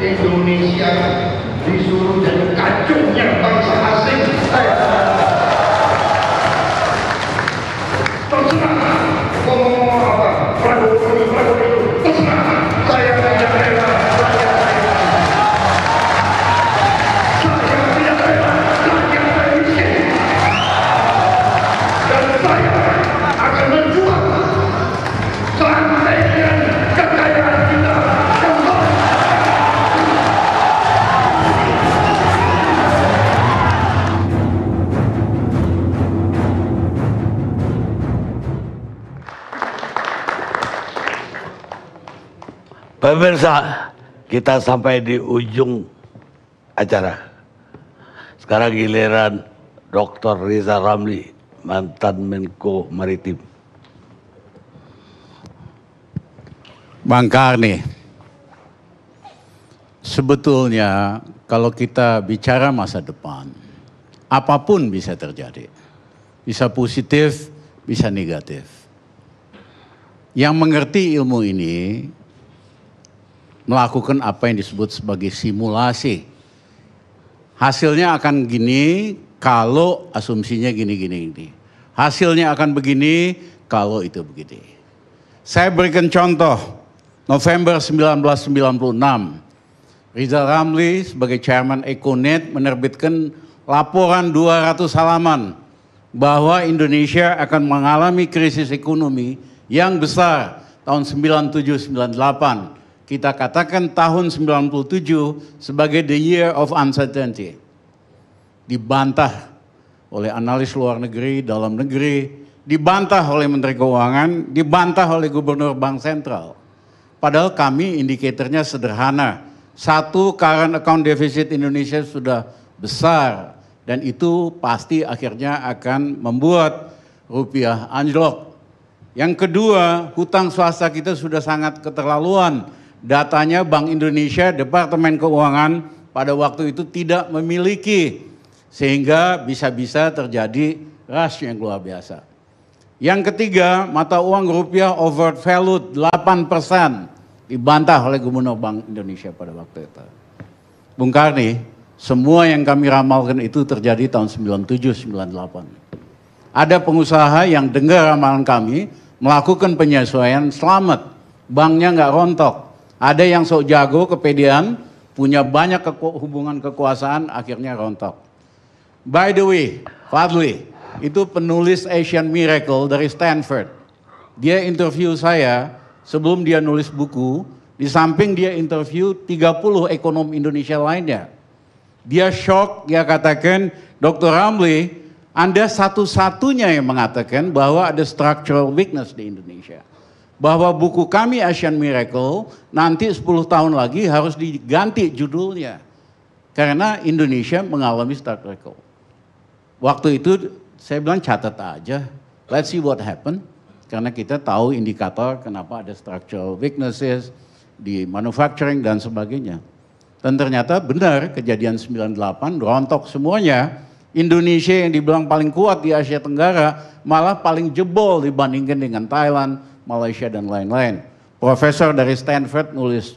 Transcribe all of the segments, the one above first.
Es un iniciativa. Pemirsa, kita sampai di ujung acara. Sekarang giliran Dr. Riza Ramli, mantan Menko Maritim. Bang Karni, sebetulnya kalau kita bicara masa depan, apapun bisa terjadi. Bisa positif, bisa negatif. Yang mengerti ilmu ini melakukan apa yang disebut sebagai simulasi. Hasilnya akan gini kalau asumsinya gini-gini ini. Hasilnya akan begini kalau itu begini. Saya berikan contoh November 1996 Rizal Ramli sebagai chairman Econet menerbitkan laporan 200 halaman bahwa Indonesia akan mengalami krisis ekonomi yang besar tahun 97 98 kita katakan tahun 97 sebagai the year of uncertainty. Dibantah oleh analis luar negeri, dalam negeri, dibantah oleh Menteri Keuangan, dibantah oleh Gubernur Bank Sentral. Padahal kami indikatornya sederhana. Satu current account deficit Indonesia sudah besar dan itu pasti akhirnya akan membuat rupiah anjlok. Yang kedua, hutang swasta kita sudah sangat keterlaluan datanya Bank Indonesia, Departemen Keuangan pada waktu itu tidak memiliki sehingga bisa-bisa terjadi rush yang luar biasa. Yang ketiga, mata uang rupiah overvalued 8% dibantah oleh Gubernur Bank Indonesia pada waktu itu. Bung Karni, semua yang kami ramalkan itu terjadi tahun 97-98. Ada pengusaha yang dengar ramalan kami melakukan penyesuaian selamat, banknya nggak rontok. Ada yang sok jago, kepedian punya banyak keku hubungan kekuasaan, akhirnya rontok. By the way, Fadli, itu penulis Asian Miracle dari Stanford. Dia interview saya sebelum dia nulis buku, di samping dia interview 30 ekonom Indonesia lainnya. Dia shock, dia katakan, Dr. Ramli, Anda satu-satunya yang mengatakan bahwa ada structural weakness di Indonesia bahwa buku kami Asian Miracle nanti 10 tahun lagi harus diganti judulnya. Karena Indonesia mengalami start record. Waktu itu saya bilang catat aja, let's see what happen. Karena kita tahu indikator kenapa ada structural weaknesses di manufacturing dan sebagainya. Dan ternyata benar kejadian 98 rontok semuanya. Indonesia yang dibilang paling kuat di Asia Tenggara malah paling jebol dibandingkan dengan Thailand, Malaysia dan lain-lain. Profesor dari Stanford nulis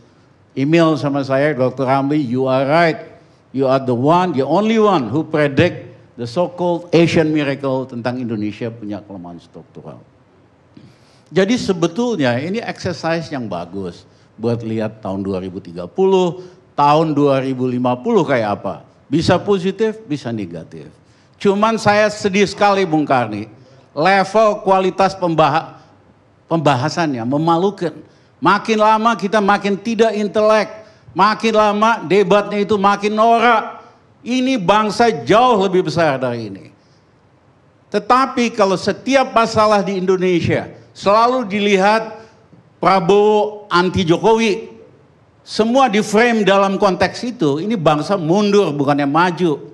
email sama saya, Dr. Ramli, you are right. You are the one, the only one who predict the so-called Asian miracle tentang Indonesia punya kelemahan struktural. Jadi sebetulnya ini exercise yang bagus buat lihat tahun 2030, tahun 2050 kayak apa. Bisa positif, bisa negatif. Cuman saya sedih sekali Bung Karni, level kualitas pembahasan pembahasannya, memalukan. Makin lama kita makin tidak intelek, makin lama debatnya itu makin norak. Ini bangsa jauh lebih besar dari ini. Tetapi kalau setiap masalah di Indonesia selalu dilihat Prabowo anti Jokowi, semua di frame dalam konteks itu, ini bangsa mundur bukannya maju.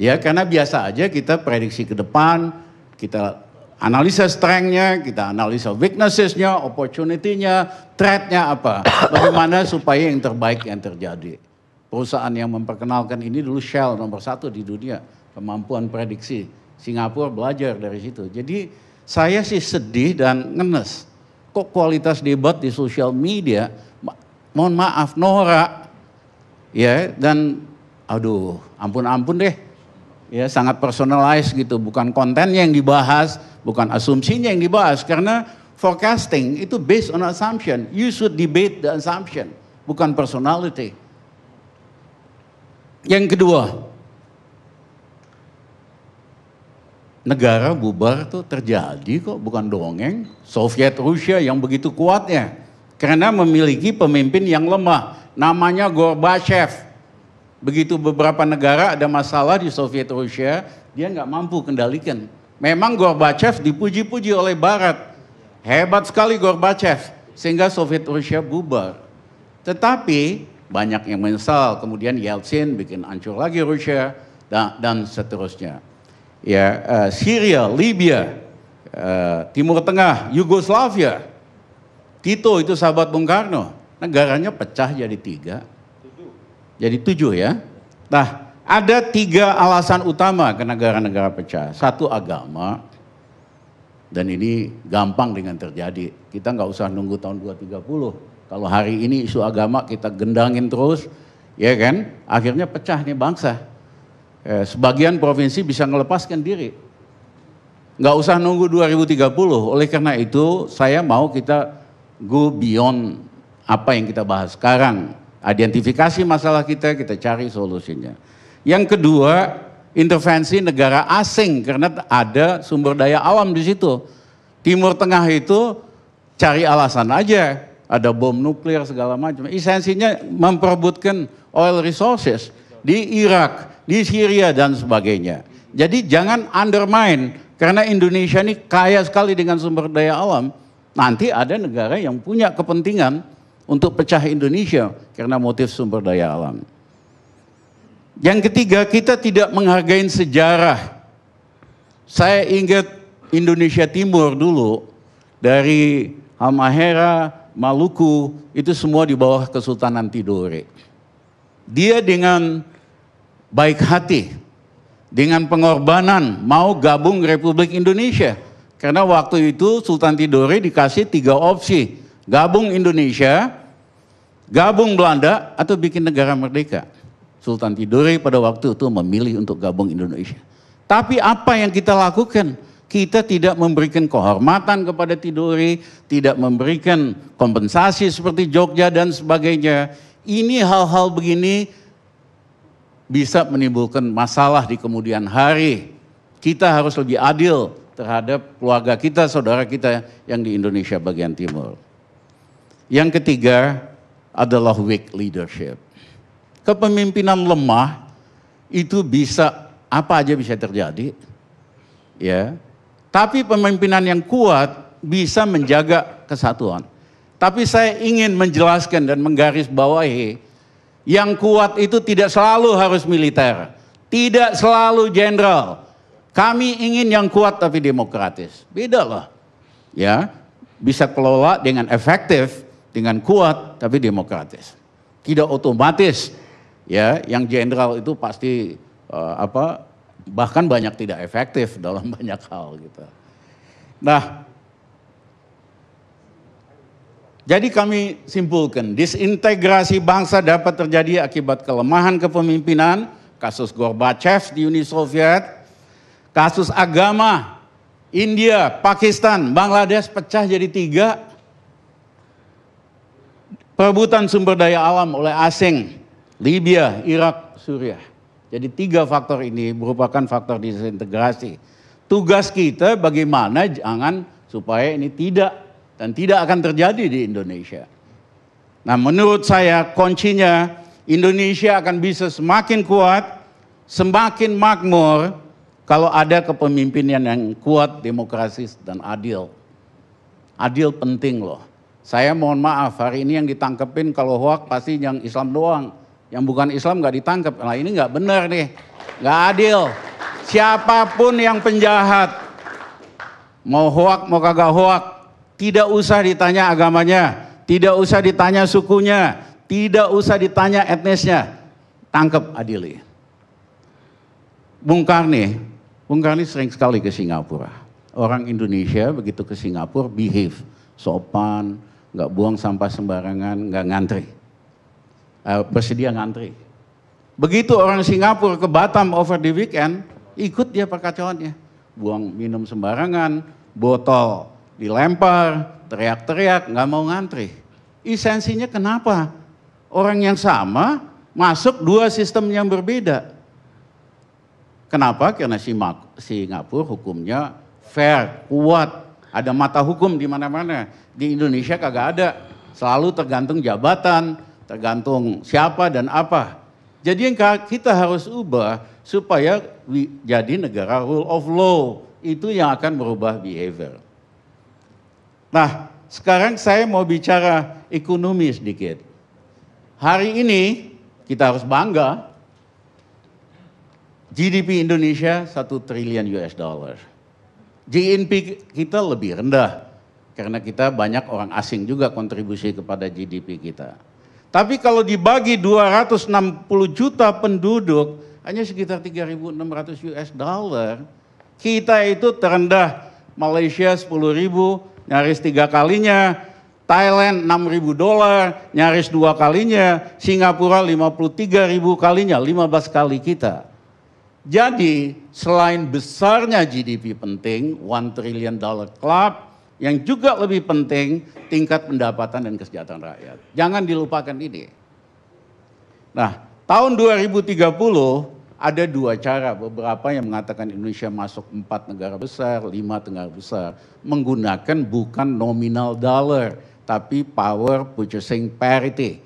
Ya karena biasa aja kita prediksi ke depan, kita Analisa strength-nya, kita analisa weaknesses-nya, opportunity-nya, threat-nya apa. Bagaimana supaya yang terbaik yang terjadi. Perusahaan yang memperkenalkan ini dulu Shell nomor satu di dunia. Kemampuan prediksi. Singapura belajar dari situ. Jadi saya sih sedih dan ngenes. Kok kualitas debat di sosial media, mohon maaf, norak. Ya, dan aduh, ampun-ampun deh ya sangat personalized gitu, bukan kontennya yang dibahas, bukan asumsinya yang dibahas karena forecasting itu based on assumption. You should debate the assumption, bukan personality. Yang kedua, negara bubar itu terjadi kok, bukan dongeng. Soviet Rusia yang begitu kuatnya karena memiliki pemimpin yang lemah, namanya Gorbachev Begitu beberapa negara ada masalah di Soviet Rusia, dia nggak mampu kendalikan. Memang Gorbachev dipuji-puji oleh Barat. Hebat sekali Gorbachev, sehingga Soviet Rusia bubar. Tetapi banyak yang menyesal, kemudian Yeltsin bikin hancur lagi Rusia, dan, dan seterusnya. Ya, uh, Syria, Libya, uh, Timur Tengah, Yugoslavia, Tito itu sahabat Bung Karno, negaranya pecah jadi tiga. Jadi tujuh ya. Nah, ada tiga alasan utama ke negara-negara pecah. Satu agama, dan ini gampang dengan terjadi. Kita nggak usah nunggu tahun 2030. Kalau hari ini isu agama kita gendangin terus, ya kan? Akhirnya pecah nih bangsa. Eh, sebagian provinsi bisa melepaskan diri. Nggak usah nunggu 2030. Oleh karena itu, saya mau kita go beyond apa yang kita bahas sekarang Identifikasi masalah kita, kita cari solusinya. Yang kedua, intervensi negara asing karena ada sumber daya alam di situ. Timur Tengah itu cari alasan aja, ada bom nuklir segala macam. Esensinya memperebutkan oil resources di Irak, di Syria dan sebagainya. Jadi jangan undermine karena Indonesia ini kaya sekali dengan sumber daya alam. Nanti ada negara yang punya kepentingan untuk pecah Indonesia karena motif sumber daya alam. Yang ketiga, kita tidak menghargai sejarah. Saya ingat Indonesia Timur dulu dari Halmahera, Maluku, itu semua di bawah Kesultanan Tidore. Dia dengan baik hati, dengan pengorbanan mau gabung Republik Indonesia. Karena waktu itu Sultan Tidore dikasih tiga opsi gabung Indonesia, gabung Belanda, atau bikin negara merdeka. Sultan Tidore pada waktu itu memilih untuk gabung Indonesia. Tapi apa yang kita lakukan? Kita tidak memberikan kehormatan kepada Tidore, tidak memberikan kompensasi seperti Jogja dan sebagainya. Ini hal-hal begini bisa menimbulkan masalah di kemudian hari. Kita harus lebih adil terhadap keluarga kita, saudara kita yang di Indonesia bagian timur. Yang ketiga adalah weak leadership. Kepemimpinan lemah itu bisa apa aja bisa terjadi. Ya. Tapi pemimpinan yang kuat bisa menjaga kesatuan. Tapi saya ingin menjelaskan dan menggarisbawahi yang kuat itu tidak selalu harus militer, tidak selalu jenderal. Kami ingin yang kuat tapi demokratis. Beda lah. Ya, bisa kelola dengan efektif dengan kuat tapi demokratis. Tidak otomatis ya yang jenderal itu pasti uh, apa bahkan banyak tidak efektif dalam banyak hal gitu. Nah, jadi kami simpulkan, disintegrasi bangsa dapat terjadi akibat kelemahan kepemimpinan, kasus Gorbachev di Uni Soviet, kasus agama, India, Pakistan, Bangladesh pecah jadi tiga, Perebutan sumber daya alam oleh asing, Libya, Irak, Suriah. Jadi tiga faktor ini merupakan faktor disintegrasi. Tugas kita bagaimana jangan supaya ini tidak dan tidak akan terjadi di Indonesia. Nah menurut saya kuncinya Indonesia akan bisa semakin kuat, semakin makmur kalau ada kepemimpinan yang kuat, demokratis dan adil. Adil penting loh. Saya mohon maaf, hari ini yang ditangkepin kalau hoak pasti yang Islam doang. Yang bukan Islam nggak ditangkep. Nah ini nggak benar nih, nggak adil. Siapapun yang penjahat, mau hoak mau kagak hoak, tidak usah ditanya agamanya, tidak usah ditanya sukunya, tidak usah ditanya etnisnya. Tangkep adili. Bung Karni, Bung Karni sering sekali ke Singapura. Orang Indonesia begitu ke Singapura behave sopan, nggak buang sampah sembarangan, nggak ngantri. Uh, bersedia ngantri. Begitu orang Singapura ke Batam over the weekend, ikut dia perkacauannya. Buang minum sembarangan, botol dilempar, teriak-teriak, nggak mau ngantri. Esensinya kenapa? Orang yang sama masuk dua sistem yang berbeda. Kenapa? Karena Singapura hukumnya fair, kuat, ada mata hukum di mana-mana. Di Indonesia kagak ada. Selalu tergantung jabatan, tergantung siapa dan apa. Jadi yang kita harus ubah supaya jadi negara rule of law. Itu yang akan merubah behavior. Nah, sekarang saya mau bicara ekonomi sedikit. Hari ini kita harus bangga GDP Indonesia 1 triliun US dollar. GNP kita lebih rendah karena kita banyak orang asing juga kontribusi kepada GDP kita. Tapi kalau dibagi 260 juta penduduk hanya sekitar 3.600 US dollar, kita itu terendah Malaysia 10.000 nyaris tiga kalinya, Thailand 6.000 dolar nyaris dua kalinya, Singapura 53.000 kalinya, 15 kali kita. Jadi selain besarnya GDP penting, one trillion dollar club, yang juga lebih penting tingkat pendapatan dan kesejahteraan rakyat. Jangan dilupakan ini. Nah, tahun 2030 ada dua cara, beberapa yang mengatakan Indonesia masuk empat negara besar, lima negara besar, menggunakan bukan nominal dollar, tapi power purchasing parity.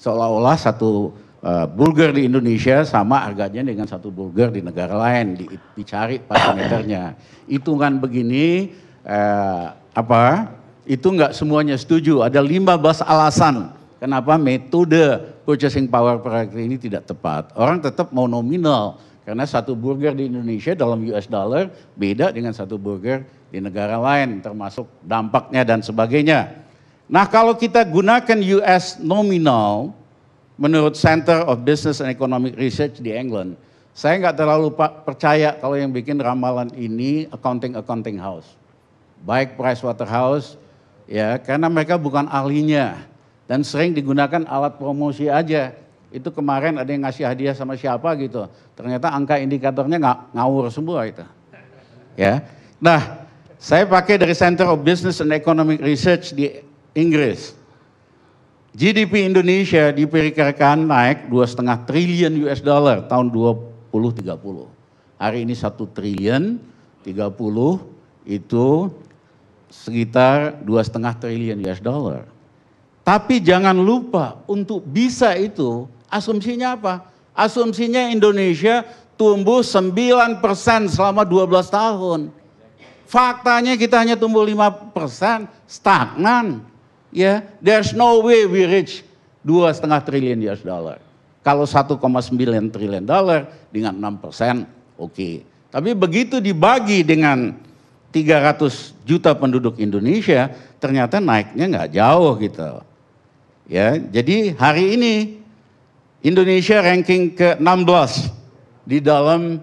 Seolah-olah satu Eh, burger di Indonesia sama harganya dengan satu burger di negara lain di, dicari parameternya hitungan begini uh, apa itu nggak semuanya setuju ada 15 alasan kenapa metode purchasing power per ini tidak tepat orang tetap mau nominal karena satu burger di Indonesia dalam US dollar beda dengan satu burger di negara lain termasuk dampaknya dan sebagainya. Nah, kalau kita gunakan US nominal menurut Center of Business and Economic Research di England, saya nggak terlalu percaya kalau yang bikin ramalan ini accounting-accounting house. Baik Price Waterhouse, ya karena mereka bukan ahlinya dan sering digunakan alat promosi aja. Itu kemarin ada yang ngasih hadiah sama siapa gitu. Ternyata angka indikatornya nggak ngawur semua itu. Ya. Nah, saya pakai dari Center of Business and Economic Research di Inggris. GDP Indonesia diperkirakan naik 2,5 triliun US dollar tahun 2030. Hari ini 1 triliun 30 itu sekitar 2,5 triliun US dollar. Tapi jangan lupa untuk bisa itu asumsinya apa? Asumsinya Indonesia tumbuh 9% selama 12 tahun. Faktanya kita hanya tumbuh 5%, stagnan ya there's no way we reach dua setengah triliun US dollar. Kalau 1,9 triliun dollar dengan 6 persen, oke. Okay. Tapi begitu dibagi dengan 300 juta penduduk Indonesia, ternyata naiknya nggak jauh gitu. Ya, jadi hari ini Indonesia ranking ke-16 di dalam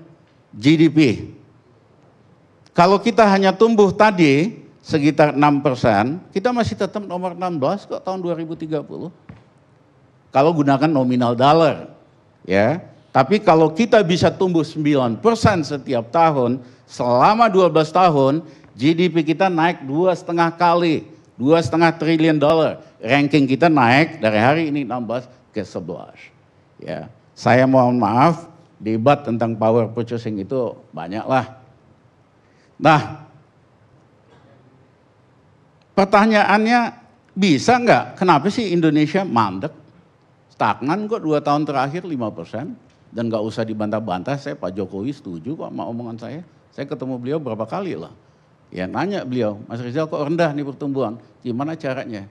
GDP. Kalau kita hanya tumbuh tadi sekitar 6 persen, kita masih tetap nomor 16 kok tahun 2030. Kalau gunakan nominal dollar, ya. Tapi kalau kita bisa tumbuh 9 persen setiap tahun selama 12 tahun, GDP kita naik dua setengah kali, dua setengah triliun dolar. Ranking kita naik dari hari ini 16 ke 11. Ya, saya mohon maaf, debat tentang power purchasing itu banyaklah. Nah, Pertanyaannya bisa nggak? Kenapa sih Indonesia mandek? Stagnan kok dua tahun terakhir 5 persen. Dan nggak usah dibantah-bantah, saya Pak Jokowi setuju kok sama omongan saya. Saya ketemu beliau berapa kali lah. Ya nanya beliau, Mas Rizal kok rendah nih pertumbuhan? Gimana caranya?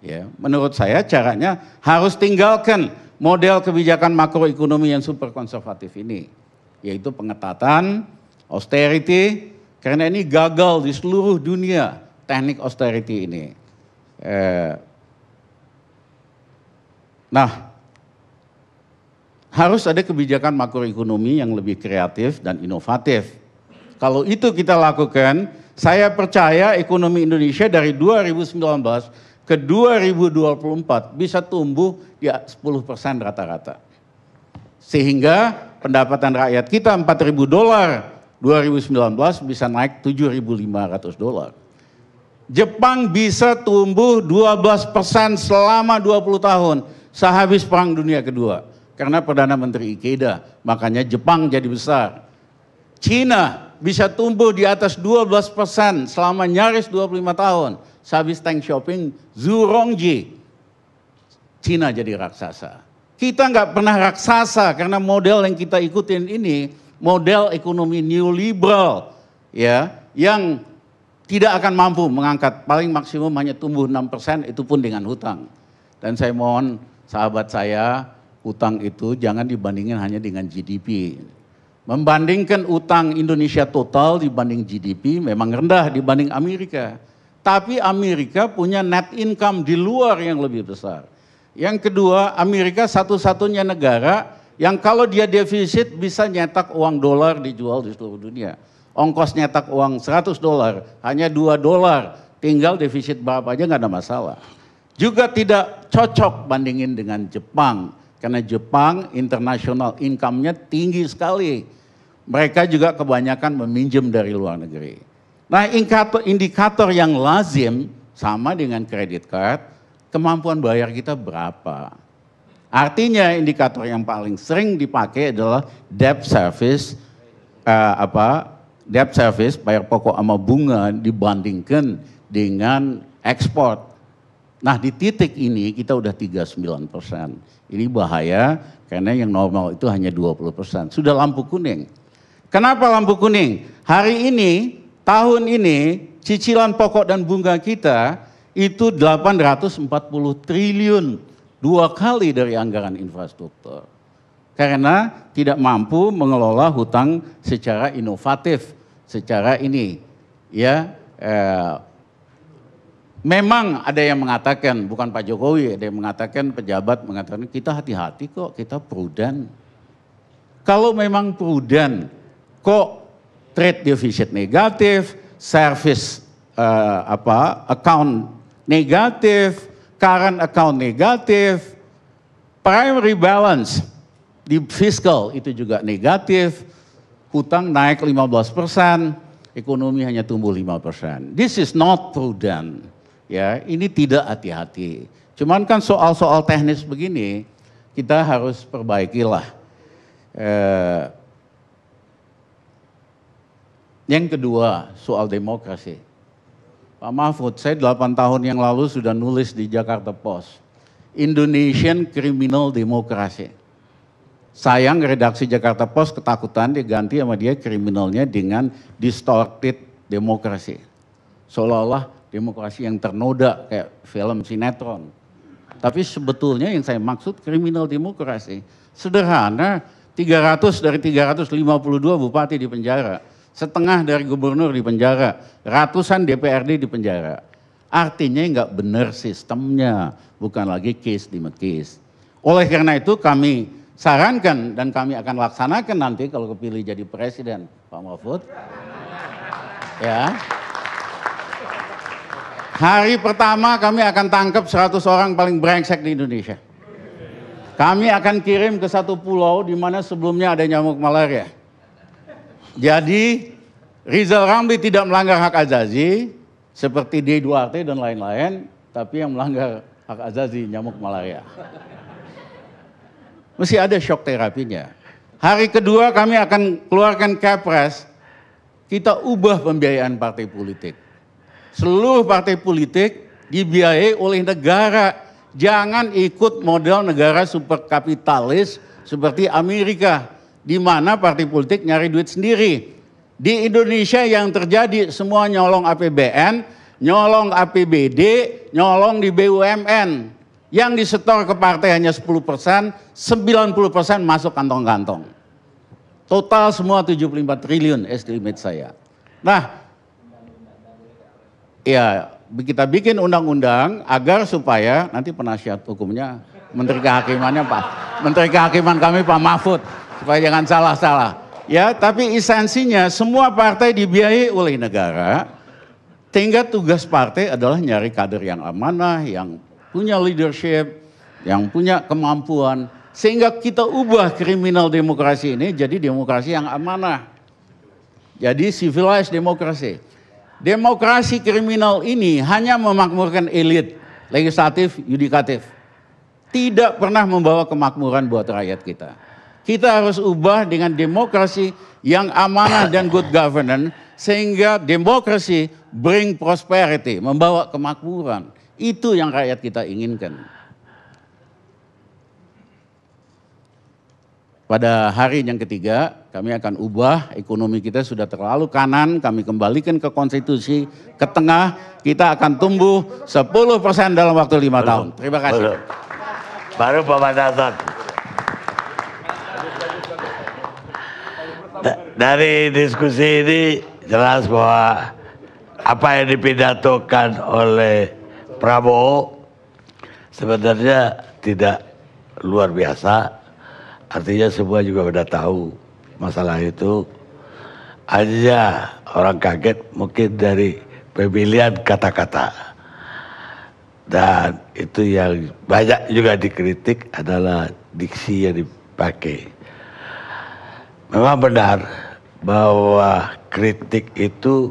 Ya, menurut saya caranya harus tinggalkan model kebijakan makroekonomi yang super konservatif ini. Yaitu pengetatan, austerity, karena ini gagal di seluruh dunia teknik austerity ini. Eh, nah, harus ada kebijakan makroekonomi yang lebih kreatif dan inovatif. Kalau itu kita lakukan, saya percaya ekonomi Indonesia dari 2019 ke 2024 bisa tumbuh di ya 10 persen rata-rata. Sehingga pendapatan rakyat kita 4.000 dolar 2019 bisa naik 7.500 dolar. Jepang bisa tumbuh 12% persen selama 20 tahun sehabis Perang Dunia Kedua. Karena Perdana Menteri Ikeda, makanya Jepang jadi besar. Cina bisa tumbuh di atas 12% persen selama nyaris 25 tahun. Sehabis tank shopping, Rongji. Cina jadi raksasa. Kita nggak pernah raksasa karena model yang kita ikutin ini model ekonomi neoliberal ya yang tidak akan mampu mengangkat. Paling maksimum hanya tumbuh 6% itu pun dengan hutang. Dan saya mohon sahabat saya, hutang itu jangan dibandingkan hanya dengan GDP. Membandingkan utang Indonesia total dibanding GDP memang rendah dibanding Amerika. Tapi Amerika punya net income di luar yang lebih besar. Yang kedua, Amerika satu-satunya negara yang kalau dia defisit bisa nyetak uang dolar dijual di seluruh dunia ongkos nyetak uang 100 dolar, hanya 2 dolar, tinggal defisit berapa aja nggak ada masalah. Juga tidak cocok bandingin dengan Jepang, karena Jepang international income-nya tinggi sekali. Mereka juga kebanyakan meminjam dari luar negeri. Nah indikator, indikator yang lazim sama dengan kredit card, kemampuan bayar kita berapa. Artinya indikator yang paling sering dipakai adalah debt service uh, apa debt service bayar pokok sama bunga dibandingkan dengan ekspor. Nah di titik ini kita udah 39 persen. Ini bahaya karena yang normal itu hanya 20 persen. Sudah lampu kuning. Kenapa lampu kuning? Hari ini, tahun ini, cicilan pokok dan bunga kita itu 840 triliun. Dua kali dari anggaran infrastruktur karena tidak mampu mengelola hutang secara inovatif, secara ini ya eh, memang ada yang mengatakan bukan Pak Jokowi, ada yang mengatakan pejabat mengatakan kita hati-hati kok, kita prudent. Kalau memang prudent, kok trade deficit negatif, service eh, apa account negatif, current account negatif, primary balance di fiskal itu juga negatif, hutang naik 15 persen, ekonomi hanya tumbuh 5 persen. This is not prudent. Ya, ini tidak hati-hati. Cuman kan soal-soal teknis begini, kita harus perbaikilah. Eh, yang kedua, soal demokrasi. Pak Mahfud, saya 8 tahun yang lalu sudah nulis di Jakarta Post. Indonesian Criminal Democracy. Sayang redaksi Jakarta Post ketakutan diganti sama dia kriminalnya dengan distorted demokrasi. Seolah-olah demokrasi yang ternoda kayak film sinetron. Tapi sebetulnya yang saya maksud kriminal demokrasi. Sederhana 300 dari 352 bupati di penjara. Setengah dari gubernur di penjara. Ratusan DPRD di penjara. Artinya nggak benar sistemnya. Bukan lagi case di case. Oleh karena itu kami sarankan dan kami akan laksanakan nanti kalau kepilih jadi presiden Pak Mahfud. Ya. Hari pertama kami akan tangkap 100 orang paling brengsek di Indonesia. Kami akan kirim ke satu pulau di mana sebelumnya ada nyamuk malaria. Jadi Rizal Ramli tidak melanggar hak azazi seperti D. 2 T dan lain-lain, tapi yang melanggar hak azazi nyamuk malaria. Mesti ada shock terapinya. Hari kedua kami akan keluarkan Kepres, kita ubah pembiayaan partai politik. Seluruh partai politik dibiayai oleh negara. Jangan ikut model negara super kapitalis seperti Amerika, di mana partai politik nyari duit sendiri. Di Indonesia yang terjadi semua nyolong APBN, nyolong APBD, nyolong di BUMN yang disetor ke partai hanya 10 persen, 90 persen masuk kantong-kantong. Total semua 75 triliun estimate saya. Nah, ya kita bikin undang-undang agar supaya nanti penasihat hukumnya Menteri Kehakimannya Pak, Menteri Kehakiman kami Pak Mahfud, supaya jangan salah-salah. Ya, tapi esensinya semua partai dibiayai oleh negara, Tinggal tugas partai adalah nyari kader yang amanah, yang punya leadership, yang punya kemampuan. Sehingga kita ubah kriminal demokrasi ini jadi demokrasi yang amanah. Jadi civilized demokrasi. Demokrasi kriminal ini hanya memakmurkan elit, legislatif, yudikatif. Tidak pernah membawa kemakmuran buat rakyat kita. Kita harus ubah dengan demokrasi yang amanah dan good governance sehingga demokrasi bring prosperity, membawa kemakmuran. Itu yang rakyat kita inginkan. Pada hari yang ketiga, kami akan ubah ekonomi kita sudah terlalu kanan, kami kembalikan ke konstitusi, ke tengah, kita akan tumbuh 10% dalam waktu lima tahun. Terima kasih. Baru pemanasan. dari diskusi ini jelas bahwa apa yang dipidatokan oleh Prabowo sebenarnya tidak luar biasa. Artinya semua juga sudah tahu masalah itu. Hanya orang kaget mungkin dari pemilihan kata-kata. Dan itu yang banyak juga dikritik adalah diksi yang dipakai. Memang benar bahwa kritik itu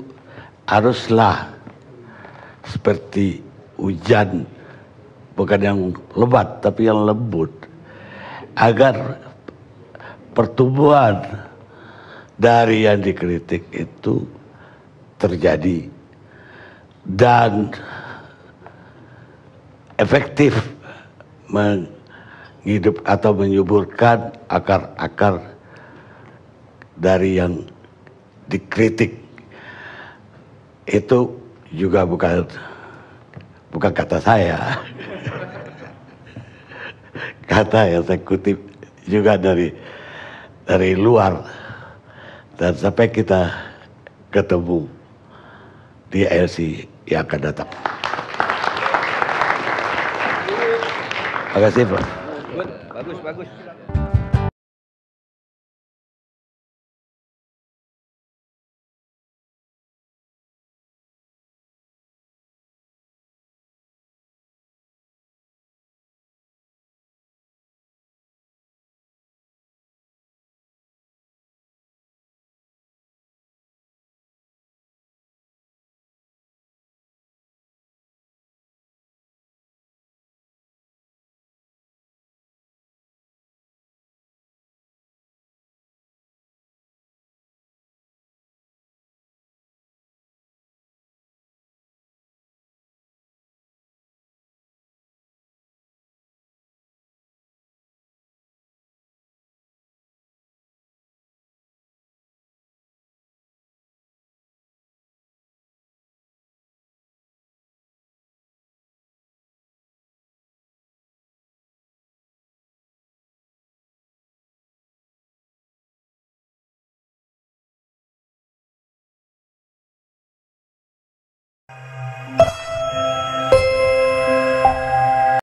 haruslah seperti hujan bukan yang lebat tapi yang lembut agar pertumbuhan dari yang dikritik itu terjadi dan efektif menghidup atau menyuburkan akar-akar dari yang dikritik itu juga bukan Bukan kata saya. kata yang saya kutip juga dari dari luar. Dan sampai kita ketemu di LC yang akan datang. Terima kasih, Pak. Bagus, bagus.